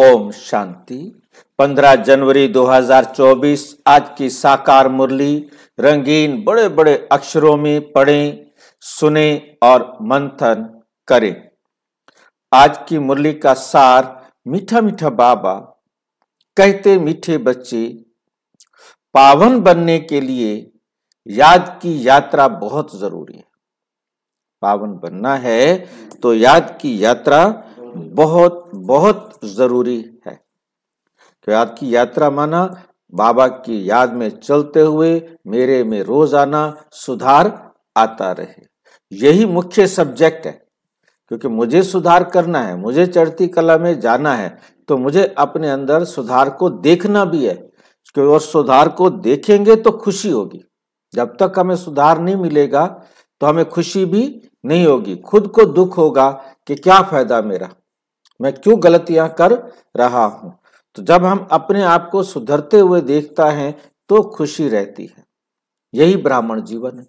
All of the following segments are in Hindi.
ओम शांति 15 जनवरी 2024 आज की साकार मुरली रंगीन बड़े बड़े अक्षरों में पढ़ें सुने और मंथन करें आज की मुरली का सार मीठा मीठा बाबा कहते मीठे बच्चे पावन बनने के लिए याद की यात्रा बहुत जरूरी है पावन बनना है तो याद की यात्रा बहुत बहुत ज़रूरी है कि तो आपकी यात्रा माना बाबा की याद में चलते हुए मेरे में रोजाना सुधार आता रहे यही मुख्य सब्जेक्ट है क्योंकि मुझे सुधार करना है मुझे चढ़ती कला में जाना है तो मुझे अपने अंदर सुधार को देखना भी है क्योंकि और सुधार को देखेंगे तो खुशी होगी जब तक हमें सुधार नहीं मिलेगा तो हमें खुशी भी नहीं होगी खुद को दुख होगा कि क्या फायदा मेरा मैं क्यों गलतियां कर रहा हूं तो जब हम अपने आप को सुधरते हुए देखता है तो खुशी रहती है यही ब्राह्मण जीवन है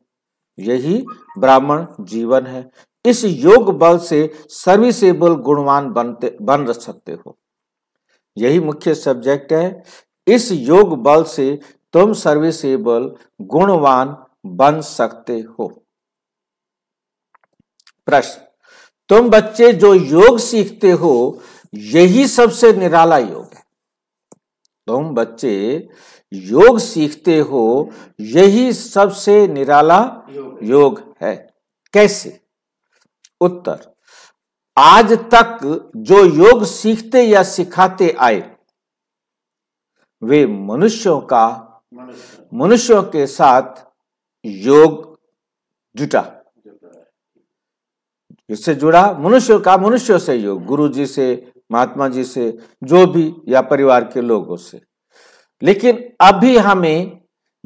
यही ब्राह्मण जीवन है इस योग बल से सर्विसेबल गुणवान बनते बन सकते हो यही मुख्य सब्जेक्ट है इस योग बल से तुम सर्विसेबल गुणवान बन सकते हो प्रश्न तुम बच्चे जो योग सीखते हो यही सबसे निराला योग है तुम बच्चे योग सीखते हो यही सबसे निराला योग है कैसे उत्तर आज तक जो योग सीखते या सिखाते आए वे मनुष्यों का मनुष्यों के साथ योग जुटा इससे जुड़ा मनुष्य का मनुष्य से योग गुरु जी से महात्मा जी से जो भी या परिवार के लोगों से लेकिन अभी हमें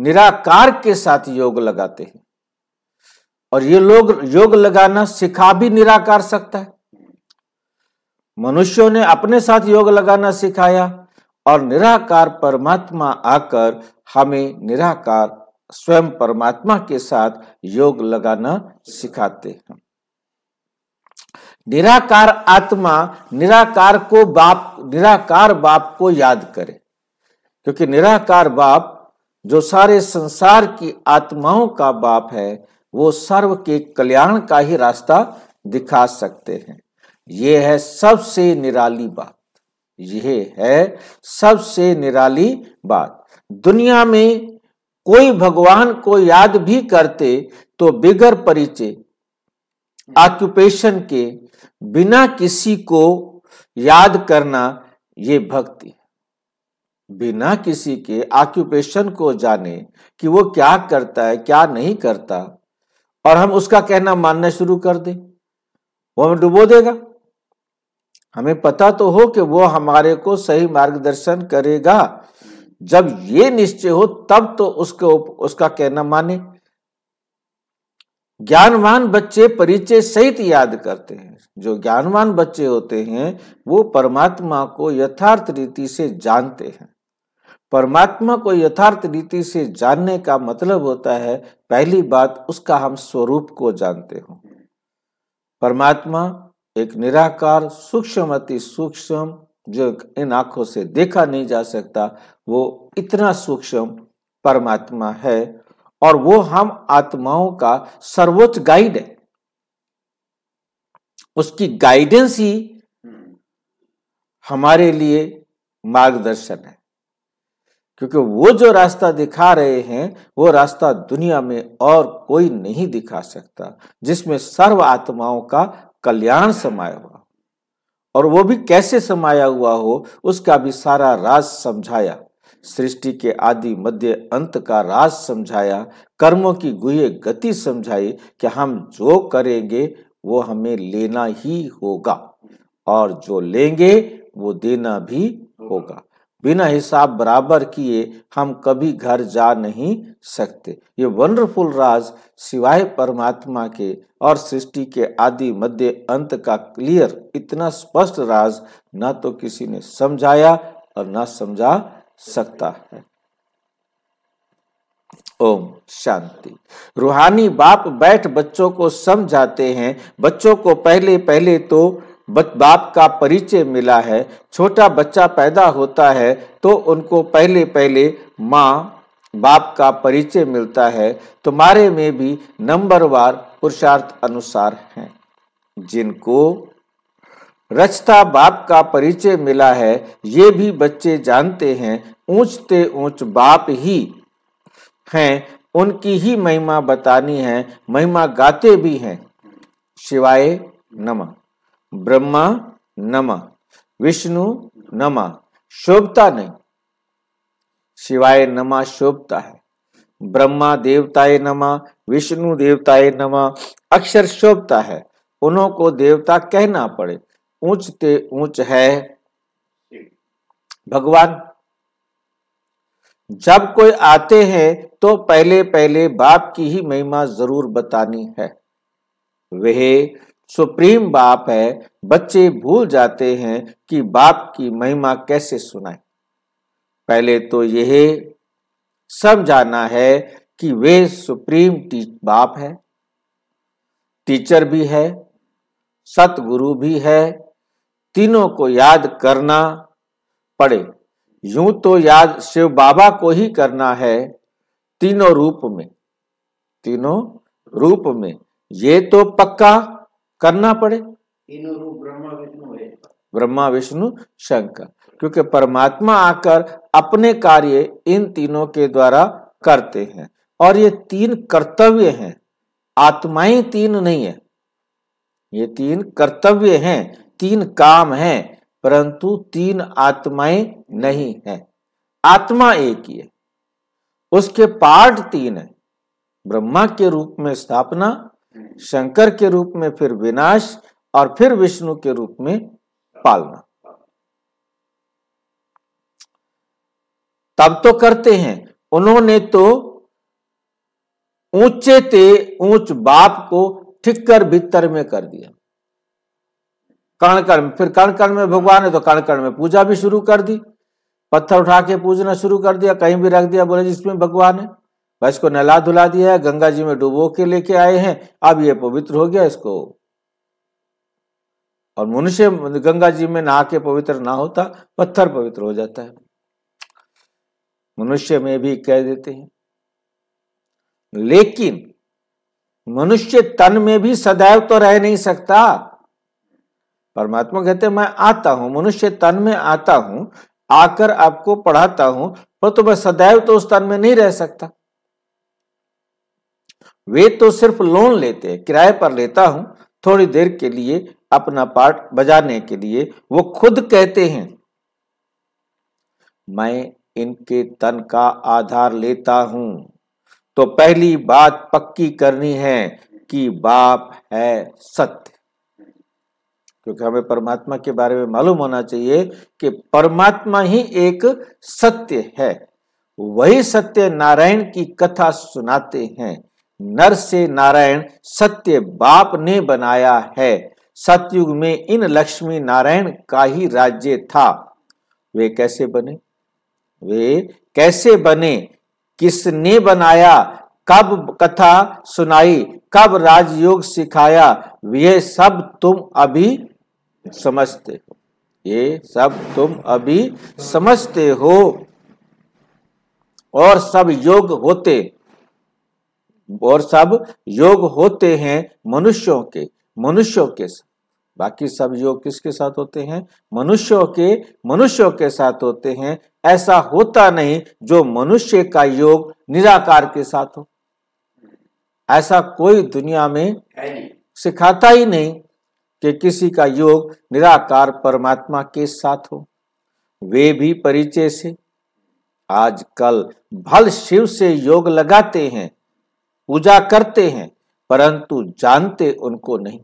निराकार के साथ योग लगाते हैं और ये लोग योग लगाना सिखा भी निराकार सकता है मनुष्यों ने अपने साथ योग लगाना सिखाया और निराकार परमात्मा आकर हमें निराकार स्वयं परमात्मा के साथ योग लगाना सिखाते हैं निराकार आत्मा निराकार को बाप निराकार बाप को याद करे क्योंकि निराकार बाप जो सारे संसार की आत्माओं का बाप है वो सर्व के कल्याण का ही रास्ता दिखा सकते हैं ये है सबसे निराली बात यह है सबसे निराली बात दुनिया में कोई भगवान को याद भी करते तो बिगर परिचय ऑक्यूपेशन के बिना किसी को याद करना ये भक्ति बिना किसी के ऑक्यूपेशन को जाने कि वो क्या करता है क्या नहीं करता और हम उसका कहना मानना शुरू कर दें वो हमें डुबो देगा हमें पता तो हो कि वो हमारे को सही मार्गदर्शन करेगा जब ये निश्चय हो तब तो उसके उसका कहना माने ज्ञानवान बच्चे परिचय सहित याद करते हैं जो ज्ञानवान बच्चे होते हैं वो परमात्मा को यथार्थ रीति से जानते हैं परमात्मा को यथार्थ रीति से जानने का मतलब होता है पहली बात उसका हम स्वरूप को जानते हो परमात्मा एक निराकार सूक्ष्म अति सूक्ष्म जो इन आंखों से देखा नहीं जा सकता वो इतना सूक्ष्म परमात्मा है और वो हम आत्माओं का सर्वोच्च गाइड है उसकी गाइडेंस ही हमारे लिए मार्गदर्शन है क्योंकि वो जो रास्ता दिखा रहे हैं वो रास्ता दुनिया में और कोई नहीं दिखा सकता जिसमें सर्व आत्माओं का कल्याण समाया हुआ और वो भी कैसे समाया हुआ हो उसका भी सारा राज समझाया सृष्टि के आदि मध्य अंत का राज समझाया कर्मों की गुहे गति समझाई कि हम जो करेंगे वो हमें लेना ही होगा और जो लेंगे वो देना भी होगा बिना हिसाब बराबर किए हम कभी घर जा नहीं सकते ये वंडरफुल राज सिवाय परमात्मा के और सृष्टि के आदि मध्य अंत का क्लियर इतना स्पष्ट राज ना तो किसी ने समझाया और ना समझा सकता है ओम शांति रूहानी बाप बैठ बच्चों को समझाते हैं बच्चों को पहले पहले तो बाप का परिचय मिला है छोटा बच्चा पैदा होता है तो उनको पहले पहले माँ बाप का परिचय मिलता है तुम्हारे में भी नंबरवार पुरुषार्थ अनुसार हैं जिनको रचता बाप का परिचय मिला है ये भी बच्चे जानते हैं ऊंचते ऊंच बाप ही हैं उनकी ही महिमा बतानी है महिमा गाते भी हैं शिवाय नमः ब्रह्मा नमः विष्णु नमः शोभता नहीं शिवाय नमा शोभता है ब्रह्मा देवताए नमा विष्णु देवताए नमा अक्षर शोभता है उन्हों को देवता कहना पड़े ऊंचते ऊंच है भगवान जब कोई आते हैं तो पहले पहले बाप की ही महिमा जरूर बतानी है वह सुप्रीम बाप है बच्चे भूल जाते हैं कि बाप की महिमा कैसे सुनाए पहले तो यह समझाना है कि वे सुप्रीम बाप है टीचर भी है सतगुरु भी है तीनों को याद करना पड़े यूं तो याद शिव बाबा को ही करना है तीनों रूप में तीनों रूप में ये तो पक्का करना पड़े तीनों रूप ब्रह्मा विष्णु ब्रह्मा विष्णु शंकर क्योंकि परमात्मा आकर अपने कार्य इन तीनों के द्वारा करते हैं और ये तीन कर्तव्य हैं आत्माएं तीन नहीं है ये तीन कर्तव्य हैं तीन काम हैं परंतु तीन आत्माएं नहीं है आत्मा एक ही है उसके पार्ट तीन है ब्रह्मा के रूप में स्थापना शंकर के रूप में फिर विनाश और फिर विष्णु के रूप में पालना तब तो करते हैं उन्होंने तो ऊंचे ते ऊंच बाप को ठिककर भीतर में कर दिया कर्ण कर्म फिर कर्ण कर्म में भगवान है तो कर्ण कर्म में पूजा भी शुरू कर दी पत्थर उठा के पूजना शुरू कर दिया कहीं भी रख दिया बोले जिसमें भगवान है बस इसको नहला धुला दिया है गंगा जी में डुबो के लेके आए हैं अब ये पवित्र हो गया इसको और मनुष्य गंगा जी में नहा के पवित्र ना होता पत्थर पवित्र हो जाता है मनुष्य में भी कह देते हैं लेकिन मनुष्य तन में भी सदैव तो रह नहीं सकता परमात्मा कहते मैं आता हूं मनुष्य तन में आता हूं आकर आपको पढ़ाता हूं पर तो मैं सदैव तो उस तन में नहीं रह सकता वे तो सिर्फ लोन लेते हैं किराए पर लेता हूं थोड़ी देर के लिए अपना पार्ट बजाने के लिए वो खुद कहते हैं मैं इनके तन का आधार लेता हूं तो पहली बात पक्की करनी है कि बाप है सत्य क्योंकि हमें परमात्मा के बारे में मालूम होना चाहिए कि परमात्मा ही एक सत्य है वही सत्य नारायण की कथा सुनाते हैं नर से नारायण सत्य बाप ने बनाया है सतयुग में इन लक्ष्मी नारायण का ही राज्य था वे कैसे बने वे कैसे बने किसने बनाया कब कथा सुनाई कब राजयोग सिखाया ये सब तुम अभी समझते हो ये सब तुम अभी समझते हो और सब योग होते और सब योग होते हैं मनुष्यों के मनुष्यों के साथ बाकी सब योग किसके साथ होते हैं मनुष्यों के मनुष्यों के साथ होते हैं ऐसा होता नहीं जो मनुष्य का योग निराकार के साथ हो ऐसा कोई दुनिया में सिखाता ही नहीं कि किसी का योग निराकार परमात्मा के साथ हो वे भी परिचय से आजकल भल शिव से योग लगाते हैं पूजा करते हैं परंतु जानते उनको नहीं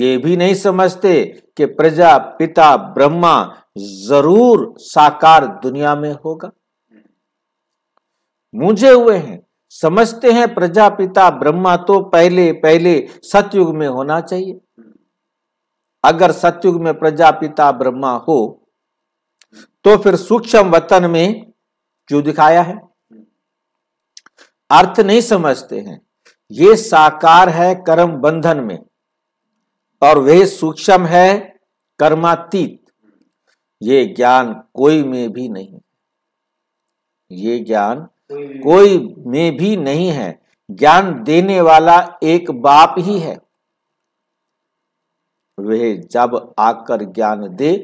ये भी नहीं समझते कि प्रजा पिता ब्रह्मा जरूर साकार दुनिया में होगा मुझे हुए हैं समझते हैं प्रजापिता ब्रह्मा तो पहले पहले सतयुग में होना चाहिए अगर सतयुग में प्रजापिता ब्रह्मा हो तो फिर सूक्ष्म वतन में क्यों दिखाया है अर्थ नहीं समझते हैं ये साकार है कर्म बंधन में और वह सूक्ष्म है कर्मातीत ये ज्ञान कोई में भी नहीं ये ज्ञान कोई में भी नहीं है ज्ञान देने वाला एक बाप ही है वह जब आकर ज्ञान दे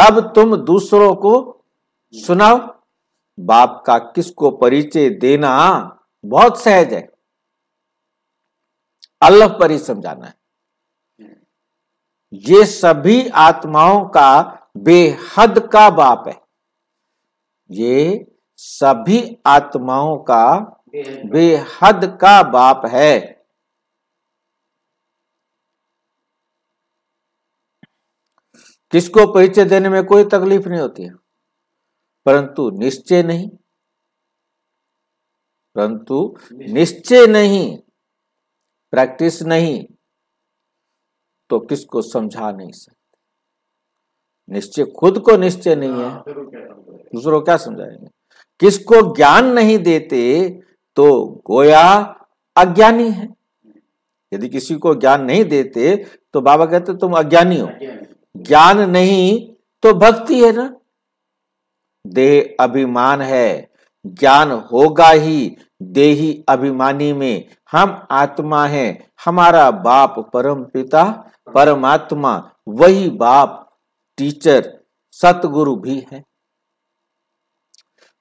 तब तुम दूसरों को सुनाओ बाप का किसको परिचय देना बहुत सहज है अल्लाह पर ही समझाना है ये सभी आत्माओं का बेहद का बाप है ये सभी आत्माओं का बेहद का बाप है किसको परिचय देने में कोई तकलीफ नहीं होती है परंतु निश्चय नहीं परंतु निश्चय नहीं प्रैक्टिस नहीं तो किसको समझा नहीं सकते निश्चय खुद को निश्चय नहीं है हाँ, दूसरों क्या समझाएंगे किसको ज्ञान नहीं देते तो गोया अज्ञानी है यदि किसी को ज्ञान नहीं देते तो बाबा कहते तुम अज्ञानी हो ज्ञान नहीं तो भक्ति है ना देह अभिमान है ज्ञान होगा ही देही अभिमानी में हम आत्मा है हमारा बाप परम पिता परमात्मा वही बाप टीचर सतगुरु भी है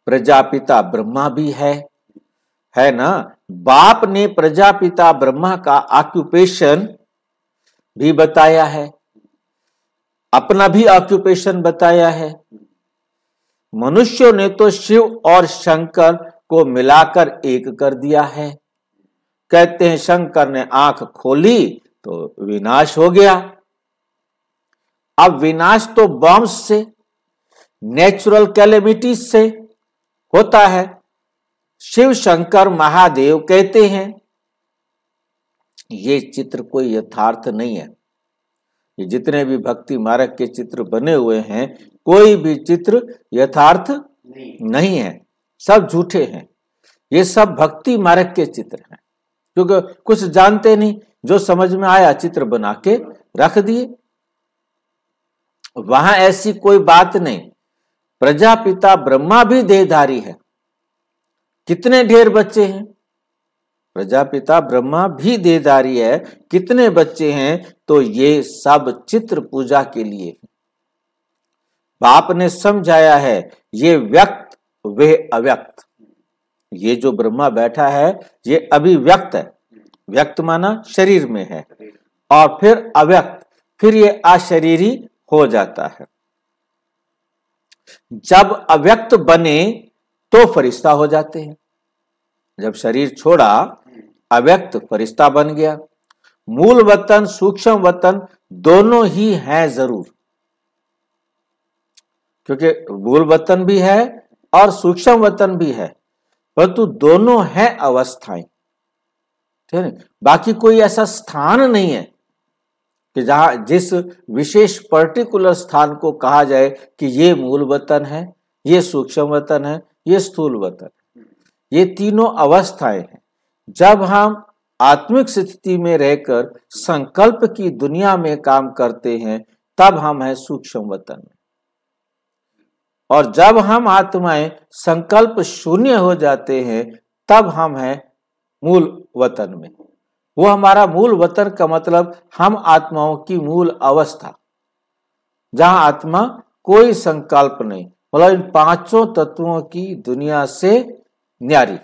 प्रजापिता ब्रह्मा भी है है ना बाप ने प्रजापिता ब्रह्मा का ऑक्यूपेशन भी बताया है अपना भी ऑक्यूपेशन बताया है मनुष्यों ने तो शिव और शंकर को मिलाकर एक कर दिया है कहते हैं शंकर ने आंख खोली तो विनाश हो गया अब विनाश तो बॉम्ब से नेचुरल कैलेमिटीज से होता है शिव शंकर महादेव कहते हैं ये चित्र कोई यथार्थ नहीं है ये जितने भी भक्ति मार्ग के चित्र बने हुए हैं कोई भी चित्र यथार्थ नहीं है सब झूठे हैं ये सब भक्ति मार्ग के चित्र हैं क्योंकि कुछ जानते नहीं जो समझ में आया चित्र बना के रख दिए वहां ऐसी कोई बात नहीं प्रजापिता ब्रह्मा भी देहधारी है कितने ढेर बच्चे हैं प्रजापिता ब्रह्मा भी देहधारी है कितने बच्चे हैं तो ये सब चित्र पूजा के लिए बाप ने समझाया है ये व्यक्त वे अव्यक्त ये जो ब्रह्मा बैठा है ये अभिव्यक्त है व्यक्त माना शरीर में है और फिर अव्यक्त फिर ये अशरीरी हो जाता है जब अव्यक्त बने तो फरिश्ता हो जाते हैं जब शरीर छोड़ा अव्यक्त फरिश्ता बन गया मूल वतन सूक्ष्म वतन दोनों ही हैं जरूर क्योंकि मूल वतन भी है और सूक्ष्म वतन भी है परंतु दोनों हैं अवस्थाएं ठीक है बाकी कोई ऐसा स्थान नहीं है कि जहाँ जिस विशेष पर्टिकुलर स्थान को कहा जाए कि ये मूल वतन है ये सूक्ष्म वतन है ये स्थूल वतन ये तीनों अवस्थाएं हैं जब हम आत्मिक स्थिति में रहकर संकल्प की दुनिया में काम करते हैं तब हम हैं सूक्ष्म वतन में और जब हम आत्माएं संकल्प शून्य हो जाते हैं तब हम हैं मूल वतन में वो हमारा मूल वतन का मतलब हम आत्माओं की मूल अवस्था जहां आत्मा कोई संकल्प नहीं मतलब इन पांचों तत्वों की दुनिया से न्यारी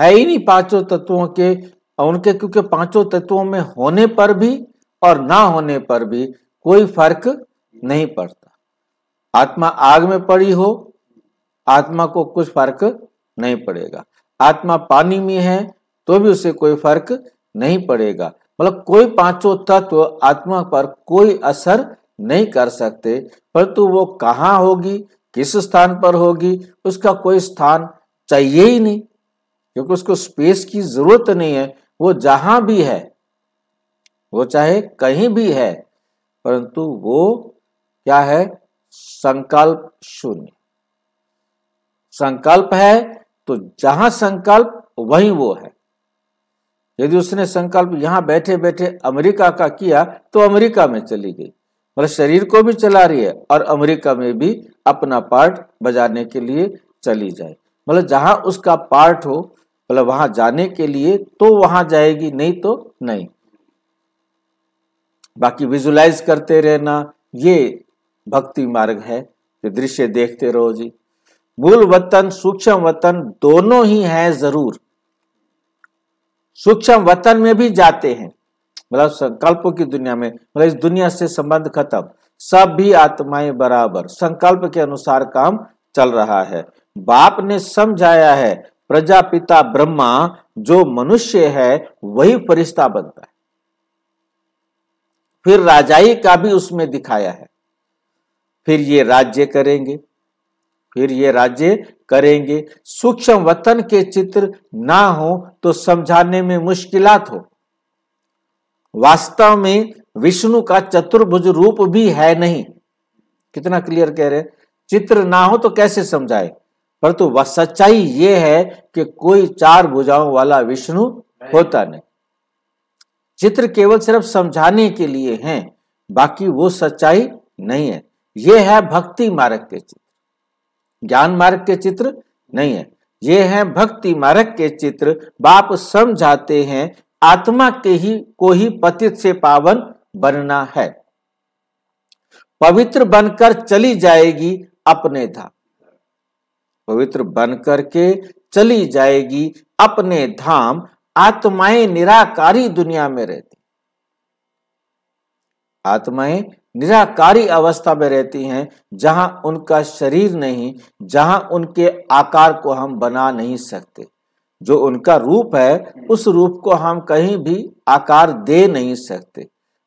है ही नहीं पांचों तत्वों के और उनके क्योंकि पांचों तत्वों में होने पर भी और ना होने पर भी कोई फर्क नहीं पड़ता आत्मा आग में पड़ी हो आत्मा को कुछ फर्क नहीं पड़ेगा आत्मा पानी में है तो भी उसे कोई फर्क नहीं पड़ेगा मतलब कोई पांचों तत्व तो आत्मा पर कोई असर नहीं कर सकते परंतु वो कहाँ होगी किस स्थान पर होगी उसका कोई स्थान चाहिए ही नहीं क्योंकि उसको स्पेस की जरूरत नहीं है वो जहां भी है वो चाहे कहीं भी है परंतु वो क्या है संकल्प शून्य संकल्प है तो जहां संकल्प वहीं वो है यदि उसने संकल्प यहाँ बैठे बैठे अमेरिका का किया तो अमेरिका में चली गई मतलब शरीर को भी चला रही है और अमेरिका में भी अपना पार्ट बजाने के लिए चली जाए मतलब जहां उसका पार्ट हो मतलब वहां जाने के लिए तो वहां जाएगी नहीं तो नहीं बाकी विजुलाइज करते रहना ये भक्ति मार्ग है कि दृश्य देखते रहो जी मूल वतन सूक्ष्म वतन दोनों ही है जरूर सूक्ष्म वतन में भी जाते हैं मतलब संकल्प की दुनिया में मतलब इस दुनिया से संबंध खत्म सब भी आत्माएं बराबर संकल्प के अनुसार काम चल रहा है बाप ने समझाया है प्रजापिता ब्रह्मा जो मनुष्य है वही फरिश्ता बनता है फिर राजाई का भी उसमें दिखाया है फिर ये राज्य करेंगे फिर ये राज्य करेंगे सूक्ष्म वतन के चित्र ना हो तो समझाने में मुश्किलात हो वास्तव में विष्णु का चतुर्भुज रूप भी है नहीं कितना क्लियर कह रहे चित्र ना हो तो कैसे समझाए परंतु तो सच्चाई ये है कि कोई चार भुजाओं वाला विष्णु होता नहीं चित्र केवल सिर्फ समझाने के लिए हैं बाकी वो सच्चाई नहीं है ये है भक्ति मार्ग के चित्र ज्ञान मार्ग के चित्र नहीं है ये हैं भक्ति मार्ग के चित्र बाप समझाते हैं आत्मा के ही को ही पतित से पावन बनना है पवित्र बनकर चली जाएगी अपने धाम पवित्र बनकर के चली जाएगी अपने धाम आत्माएं निराकारी दुनिया में रहती आत्माएं निराकारी अवस्था में रहती हैं जहां उनका शरीर नहीं जहां उनके आकार को हम बना नहीं सकते जो उनका रूप है उस रूप को हम कहीं भी आकार दे नहीं सकते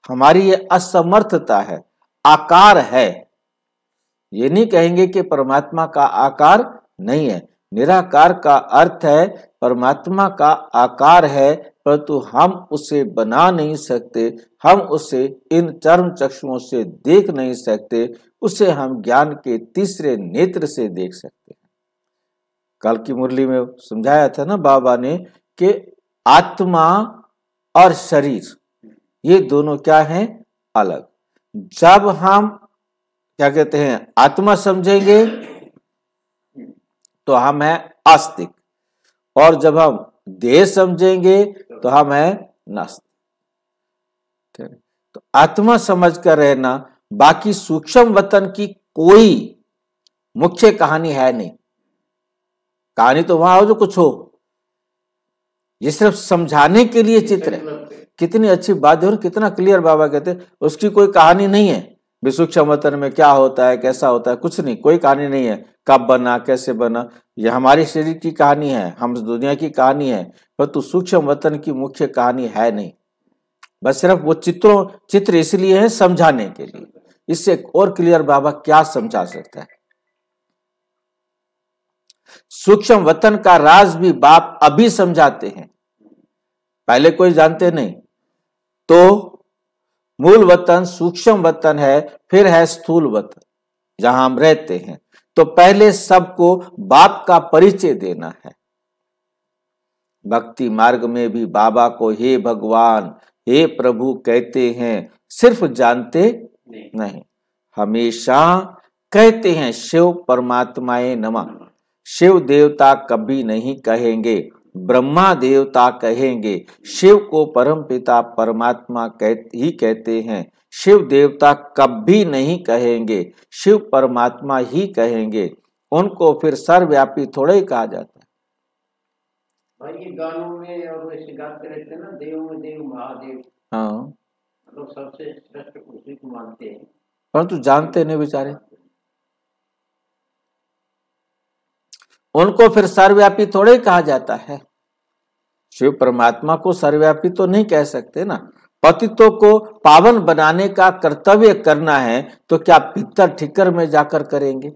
हमारी ये असमर्थता है आकार है ये नहीं कहेंगे कि परमात्मा का आकार नहीं है निराकार का अर्थ है परमात्मा का आकार है परंतु हम उसे बना नहीं सकते हम उसे इन चर्म चक्षुओं से देख नहीं सकते उसे हम ज्ञान के तीसरे नेत्र से देख सकते हैं कल की मुरली में समझाया था ना बाबा ने कि आत्मा और शरीर ये दोनों क्या हैं अलग जब हम क्या कहते हैं आत्मा समझेंगे तो हम हैं आस्तिक और जब हम देह समझेंगे तो हम है नास्तिक तो आत्मा समझ कर रहना बाकी सूक्ष्म वतन की कोई मुख्य कहानी है नहीं कहानी तो वहां हो जो कुछ हो ये सिर्फ समझाने के लिए चित्र है कितनी अच्छी बात है और कितना क्लियर बाबा कहते उसकी कोई कहानी नहीं है विश्व मतन में क्या होता है कैसा होता है कुछ नहीं कोई कहानी नहीं है कब बना कैसे बना यह हमारी शरीर की कहानी है हम दुनिया की कहानी है परंतु सूक्ष्म वतन की मुख्य कहानी है नहीं बस सिर्फ वो चित्रों चित्र इसलिए है समझाने के लिए इससे और क्लियर बाबा क्या समझा सकता है सूक्ष्म वतन का राज भी बाप अभी समझाते हैं पहले कोई जानते नहीं तो मूल वतन सूक्ष्म वतन है फिर है स्थूल वतन जहां हम रहते हैं तो पहले सबको बाप का परिचय देना है भक्ति मार्ग में भी बाबा को हे भगवान हे प्रभु कहते हैं सिर्फ जानते नहीं, नहीं। हमेशा कहते हैं शिव परमात्माए नमः शिव देवता कभी नहीं कहेंगे ब्रह्मा देवता कहेंगे शिव को परम पिता परमात्मा कह ही कहते हैं शिव देवता कभी नहीं कहेंगे शिव परमात्मा ही कहेंगे उनको फिर सर्वव्यापी थोड़े ही कहा जाता है भाई गानों में और ऐसे गाते रहते हैं ना देव में देव महादेव हाँ तो सबसे श्रेष्ठ उसी को मानते हैं परंतु जानते नहीं बेचारे उनको फिर सर्वव्यापी थोड़े ही कहा जाता है शिव परमात्मा को सर्वव्यापी तो नहीं कह सकते ना पतितों को पावन बनाने का कर्तव्य करना है तो क्या पितर ठिकर में जाकर करेंगे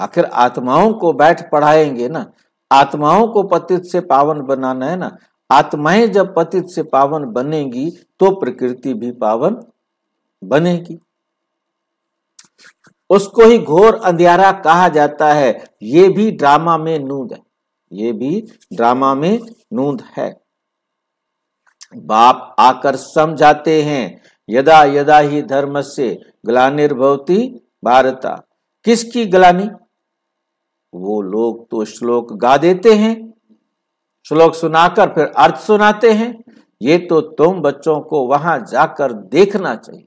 आखिर आत्माओं को बैठ पढ़ाएंगे ना आत्माओं को पतित से पावन बनाना है ना आत्माएं जब पतित से पावन बनेगी तो प्रकृति भी पावन बनेगी उसको ही घोर अंधियारा कहा जाता है ये भी ड्रामा में नूंद है ये भी ड्रामा में नूंद है बाप आकर समझाते हैं यदा यदा ही धर्म से ग्लानिर्भवती भारता किसकी ग्लानी वो लोग तो श्लोक गा देते हैं श्लोक सुनाकर फिर अर्थ सुनाते हैं ये तो तुम बच्चों को वहां जाकर देखना चाहिए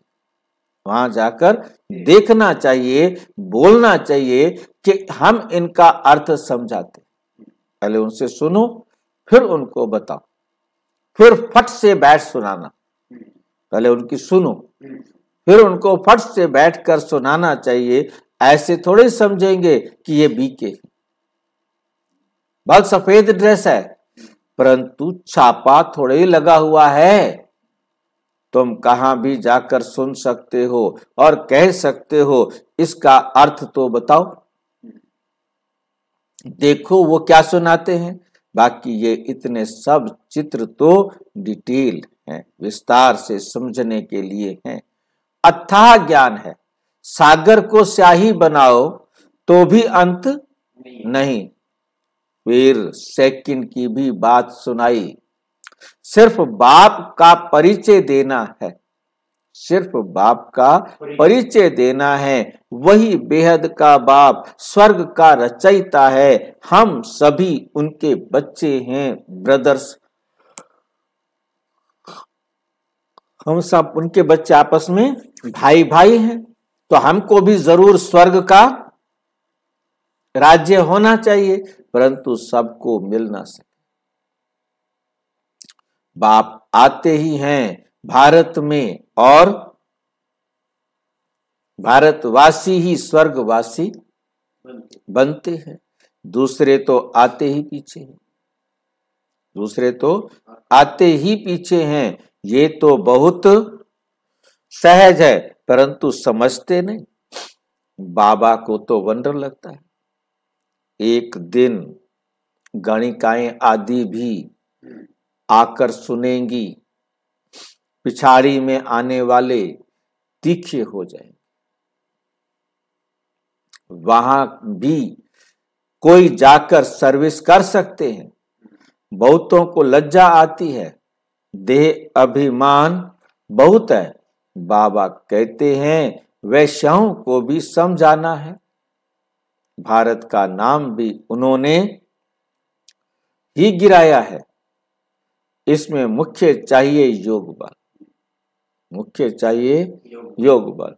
वहां जाकर देखना चाहिए बोलना चाहिए कि हम इनका अर्थ समझाते पहले उनसे सुनो फिर उनको बताओ फिर फट से बैठ सुनाना पहले उनकी सुनो फिर उनको फट से बैठ कर सुनाना चाहिए ऐसे थोड़े समझेंगे कि ये बीके बल सफेद ड्रेस है परंतु छापा थोड़े लगा हुआ है तुम कहां भी जाकर सुन सकते हो और कह सकते हो इसका अर्थ तो बताओ देखो वो क्या सुनाते हैं बाकी ये इतने सब चित्र तो डिटेल हैं विस्तार से समझने के लिए हैं अथाह ज्ञान है सागर को स्याही बनाओ तो भी अंत नहीं फिर सेकिन की भी बात सुनाई सिर्फ बाप का परिचय देना है सिर्फ बाप का परिचय देना है वही बेहद का बाप स्वर्ग का रचयिता है हम सभी उनके बच्चे हैं ब्रदर्स हम सब उनके बच्चे आपस में भाई भाई हैं तो हमको भी जरूर स्वर्ग का राज्य होना चाहिए परंतु सबको मिलना सके बाप आते ही हैं भारत में और भारतवासी ही स्वर्गवासी बनते हैं दूसरे तो आते ही पीछे हैं दूसरे तो आते ही पीछे हैं ये तो बहुत सहज है परंतु समझते नहीं बाबा को तो वंडर लगता है एक दिन गणिकाएं आदि भी आकर सुनेंगी पिछाड़ी में आने वाले तीखे हो जाएंगे वहां भी कोई जाकर सर्विस कर सकते हैं बहुतों को लज्जा आती है देह अभिमान बहुत है बाबा कहते हैं वैश्यों को भी समझाना है भारत का नाम भी उन्होंने ही गिराया है इसमें मुख्य चाहिए योग बल मुख्य चाहिए योग बल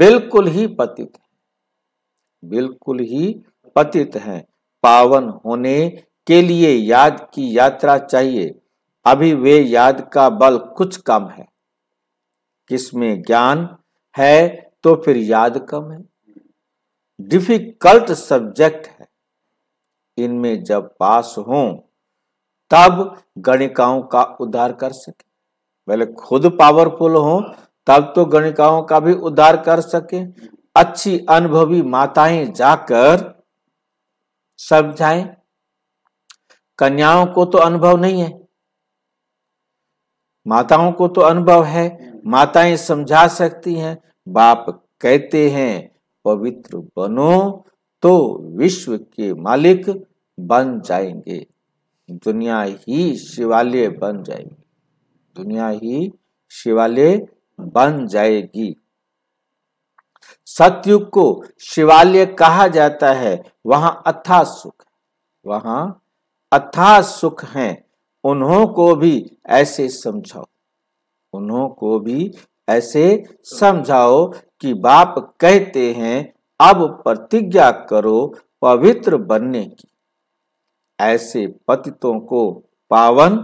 बिल्कुल ही पतित है बिल्कुल ही पतित है पावन होने के लिए याद की यात्रा चाहिए अभी वे याद का बल कुछ कम है किसमें ज्ञान है तो फिर याद कम है डिफिकल्ट सब्जेक्ट है इनमें जब पास हों तब गणिकाओं का उद्धार कर सके पहले खुद पावरफुल हो तब तो गणिकाओं का भी उद्धार कर सके अच्छी अनुभवी माताएं जाकर समझाएं कन्याओं को तो अनुभव नहीं है माताओं को तो अनुभव है माताएं समझा सकती हैं बाप कहते हैं पवित्र बनो तो विश्व के मालिक बन जाएंगे दुनिया ही शिवालय बन जाएगी दुनिया ही शिवालय बन जाएगी सतयुग को शिवालय कहा जाता है वहां अथा सुख वहां अथा सुख है उन्हों को भी ऐसे समझाओ उन्हों को भी ऐसे समझाओ कि बाप कहते हैं अब प्रतिज्ञा करो पवित्र बनने की ऐसे पतितों को पावन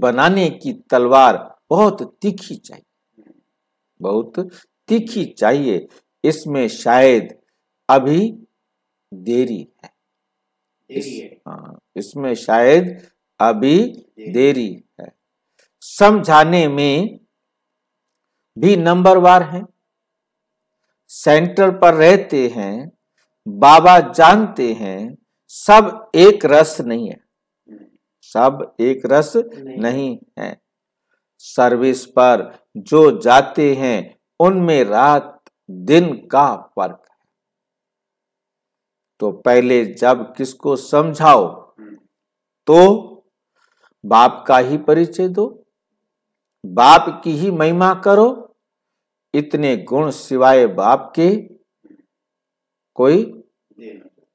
बनाने की तलवार बहुत तीखी चाहिए बहुत तीखी चाहिए इसमें शायद अभी देरी है, इस, हाँ, इसमें शायद अभी देरी, है समझाने में भी नंबरवार है सेंटर पर रहते हैं बाबा जानते हैं सब एक रस नहीं है सब एक रस नहीं, नहीं है सर्विस पर जो जाते हैं उनमें रात दिन का फर्क है तो पहले जब किसको समझाओ तो बाप का ही परिचय दो बाप की ही महिमा करो इतने गुण सिवाय बाप के कोई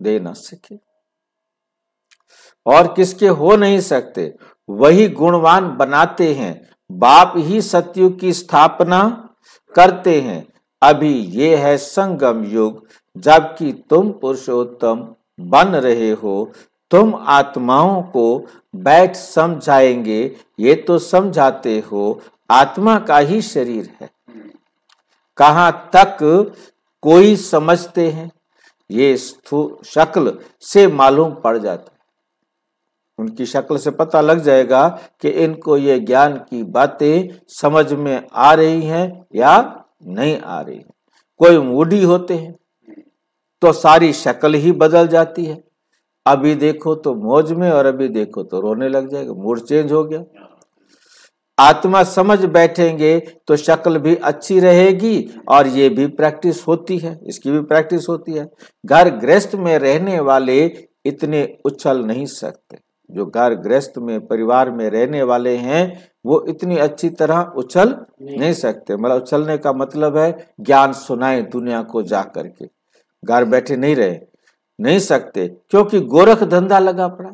दे ना सके और किसके हो नहीं सकते वही गुणवान बनाते हैं बाप ही सत्यु की स्थापना करते हैं अभी ये है संगम युग जबकि तुम पुरुषोत्तम बन रहे हो तुम आत्माओं को बैठ समझाएंगे ये तो समझाते हो आत्मा का ही शरीर है कहाँ तक कोई समझते हैं ये शक्ल से मालूम पड़ जाता उनकी शक्ल से पता लग जाएगा कि इनको ये ज्ञान की बातें समझ में आ रही हैं या नहीं आ रही है कोई मूडी होते हैं तो सारी शक्ल ही बदल जाती है अभी देखो तो मौज में और अभी देखो तो रोने लग जाएगा मूड चेंज हो गया आत्मा समझ बैठेंगे तो शक्ल भी अच्छी रहेगी और ये भी प्रैक्टिस होती है इसकी भी प्रैक्टिस होती है घर गृहस्थ में रहने वाले इतने उछल नहीं सकते जो घर ग्रस्त में परिवार में रहने वाले हैं वो इतनी अच्छी तरह उछल नहीं, नहीं सकते मतलब उछलने का मतलब है ज्ञान सुनाए दुनिया को जा करके घर बैठे नहीं रहे नहीं सकते क्योंकि गोरख धंधा लगा पड़ा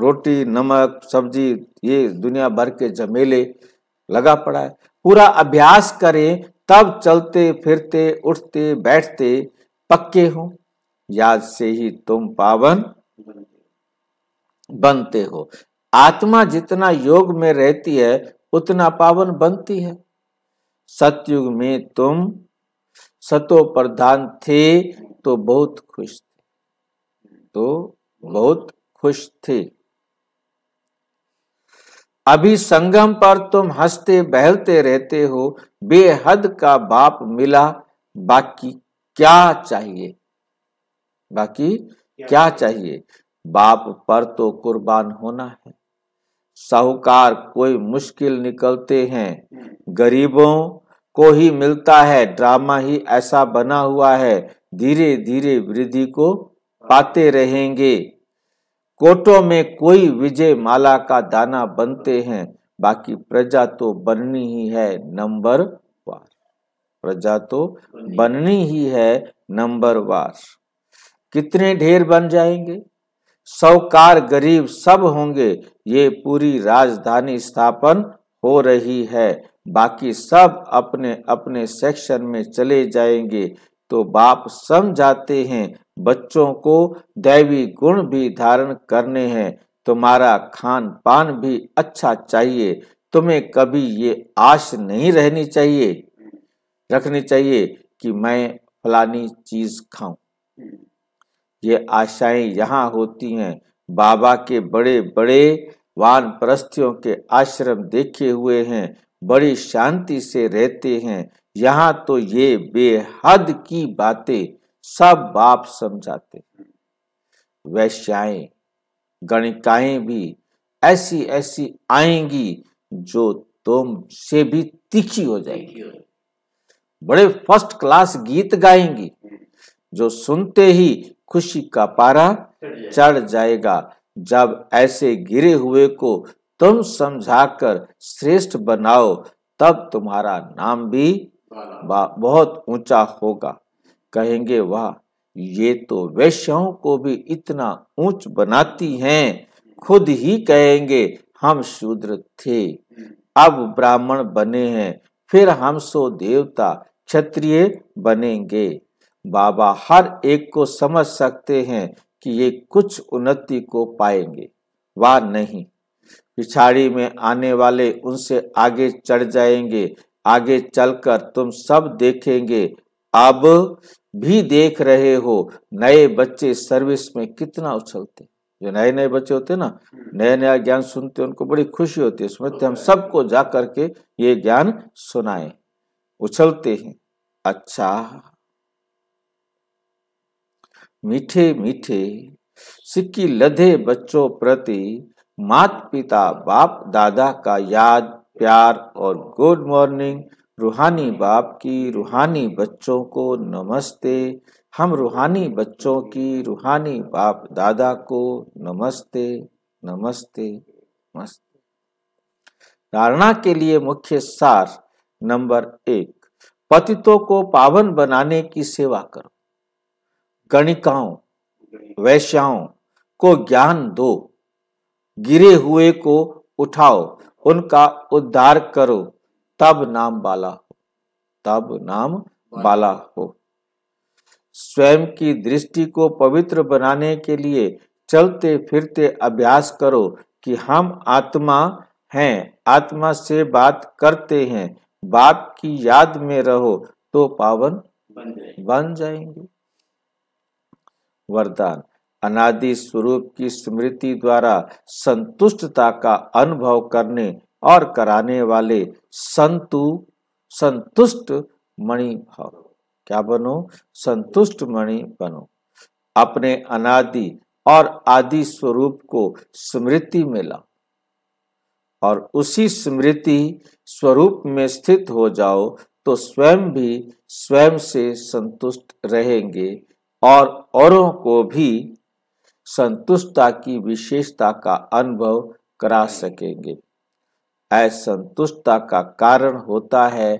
रोटी नमक सब्जी ये दुनिया भर के झमेले लगा पड़ा है पूरा अभ्यास करें तब चलते फिरते उठते बैठते पक्के हो याद से ही तुम पावन बनते हो आत्मा जितना योग में रहती है उतना पावन बनती है सतयुग में तुम सतो प्रधान थे तो बहुत खुश थे तो बहुत खुश थे अभी संगम पर तुम हंसते बहलते रहते हो बेहद का बाप मिला बाकी क्या चाहिए बाकी क्या चाहिए बाप पर तो कुर्बान होना है साहूकार कोई मुश्किल निकलते हैं गरीबों को ही मिलता है ड्रामा ही ऐसा बना हुआ है धीरे धीरे वृद्धि को पाते रहेंगे कोटों में कोई विजय माला का दाना बनते हैं बाकी प्रजा तो बननी ही है नंबर वार प्रजा तो बननी ही है नंबर वार कितने ढेर बन जाएंगे सौकार गरीब सब होंगे ये पूरी राजधानी स्थापन हो रही है बाकी सब अपने अपने सेक्शन में चले जाएंगे तो बाप समझाते हैं बच्चों को दैवी गुण भी धारण करने हैं तुम्हारा खान पान भी अच्छा चाहिए तुम्हें कभी ये आश नहीं रहनी चाहिए रखनी चाहिए कि मैं फलानी चीज खाऊं ये आशाएं यहाँ होती हैं बाबा के बड़े बड़े वान परस्तियों के आश्रम देखे हुए हैं बड़ी शांति से रहते हैं यहाँ तो ये बेहद की बातें सब बाप समझाते वैश्याएं गणिकाएं भी ऐसी ऐसी आएंगी जो तुम से भी तीखी हो जाएगी बड़े फर्स्ट क्लास गीत गाएंगी जो सुनते ही खुशी का पारा चढ़ जाएगा जब ऐसे गिरे हुए को तुम समझाकर श्रेष्ठ बनाओ तब तुम्हारा नाम भी बहुत ऊंचा होगा कहेंगे वाह ये तो वैश्यों को भी इतना ऊंच बनाती हैं खुद ही कहेंगे हम शूद्र थे अब ब्राह्मण बने हैं फिर हम सो देवता क्षत्रिय बनेंगे बाबा हर एक को समझ सकते हैं कि ये कुछ उन्नति को पाएंगे व नहीं पिछाड़ी में आने वाले उनसे आगे चढ़ जाएंगे आगे चलकर तुम सब देखेंगे अब भी देख रहे हो नए बच्चे सर्विस में कितना उछलते जो नए नए बच्चे होते ना हम्म। नया नया ज्ञान सुनते उनको बड़ी खुशी होती है उसमें हम सबको जा करके ये ज्ञान सुनाए उछलते हैं अच्छा मीठे मीठे सिक्की लधे बच्चों प्रति मात पिता बाप दादा का याद प्यार और गुड मॉर्निंग रूहानी बाप की रूहानी बच्चों को नमस्ते हम रूहानी बच्चों की रूहानी बाप दादा को नमस्ते नमस्ते नमस्ते धारणा के लिए मुख्य सार नंबर एक पतितों को पावन बनाने की सेवा करो कणिकाओं वैश्याओं को ज्ञान दो गिरे हुए को उठाओ उनका उद्धार करो तब नाम बाला हो तब नाम बाला हो स्वयं की दृष्टि को पवित्र बनाने के लिए चलते फिरते अभ्यास करो कि हम आत्मा हैं आत्मा से बात करते हैं बाप की याद में रहो तो पावन बन जाएंगे वरदान अनादि स्वरूप की स्मृति द्वारा संतुष्टता का अनुभव करने और कराने वाले संतु संतुष्ट मणि भाव क्या बनो संतुष्ट मणि बनो अपने अनादि और आदि स्वरूप को स्मृति में लाओ और उसी स्मृति स्वरूप में स्थित हो जाओ तो स्वयं भी स्वयं से संतुष्ट रहेंगे और औरों को भी संतुष्टता की विशेषता का अनुभव करा सकेंगे असंतुष्टता का कारण होता है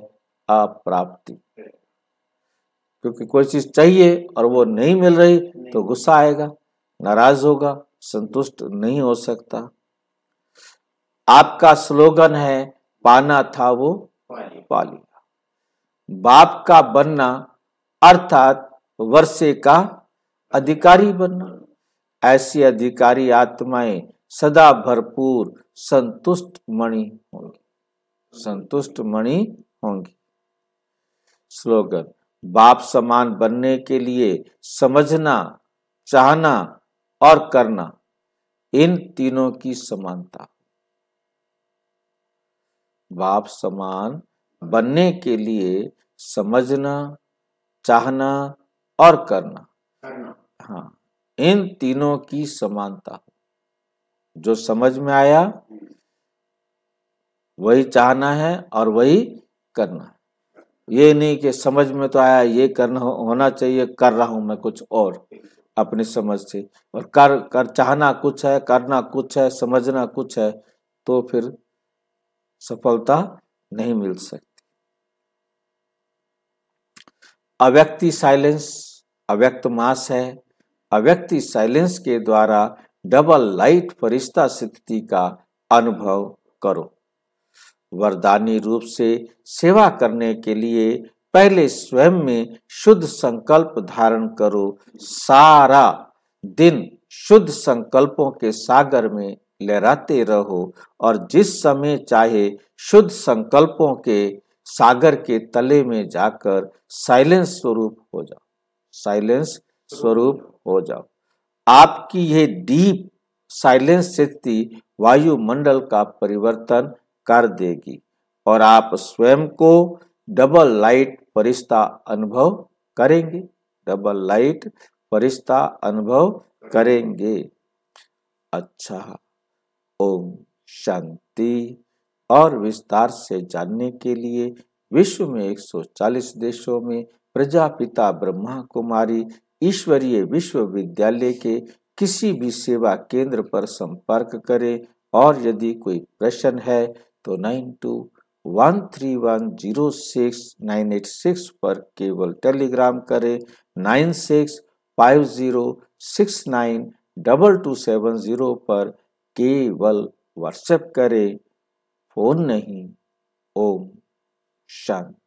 अप्राप्ति क्योंकि कोई चीज चाहिए और वो नहीं मिल रही तो गुस्सा आएगा नाराज होगा संतुष्ट नहीं हो सकता आपका स्लोगन है पाना था वो पा लिया बाप का बनना अर्थात वर्षे का अधिकारी बनना ऐसी अधिकारी आत्माएं सदा भरपूर संतुष्ट मणि होंगी संतुष्ट मणि होंगी स्लोगन बाप समान बनने के लिए समझना चाहना और करना इन तीनों की समानता बाप समान बनने के लिए समझना चाहना और करना, हाँ इन तीनों की समानता हो जो समझ में आया वही चाहना है और वही करना है ये नहीं कि समझ में तो आया ये करना हो, होना चाहिए कर रहा हूं मैं कुछ और अपनी समझ से और कर कर चाहना कुछ है करना कुछ है समझना कुछ है तो फिर सफलता नहीं मिल सकती अव्यक्ति साइलेंस अव्यक्त मास है अव्यक्ति साइलेंस के द्वारा डबल लाइट फरिश्ता स्थिति का अनुभव करो वरदानी रूप से सेवा करने के लिए पहले स्वयं में शुद्ध संकल्प धारण करो सारा दिन शुद्ध संकल्पों के सागर में लहराते रहो और जिस समय चाहे शुद्ध संकल्पों के सागर के तले में जाकर साइलेंस स्वरूप हो जाओ साइलेंस स्वरूप हो जाओ आपकी ये डीप साइलेंस स्थिति वायुमंडल का परिवर्तन कर देगी और आप स्वयं को डबल लाइट परिश्ता अनुभव करेंगे डबल लाइट परिश्ता अनुभव करेंगे अच्छा ओम शांति और विस्तार से जानने के लिए विश्व में 140 देशों में प्रजापिता ब्रह्मा कुमारी ईश्वरीय विश्वविद्यालय के किसी भी सेवा केंद्र पर संपर्क करें और यदि कोई प्रश्न है तो nine two one three one zero six nine eight six पर केवल टेलीग्राम करें nine six five zero six nine double two seven zero पर केवल व्हाट्सएप करें फोन नहीं ओम शांति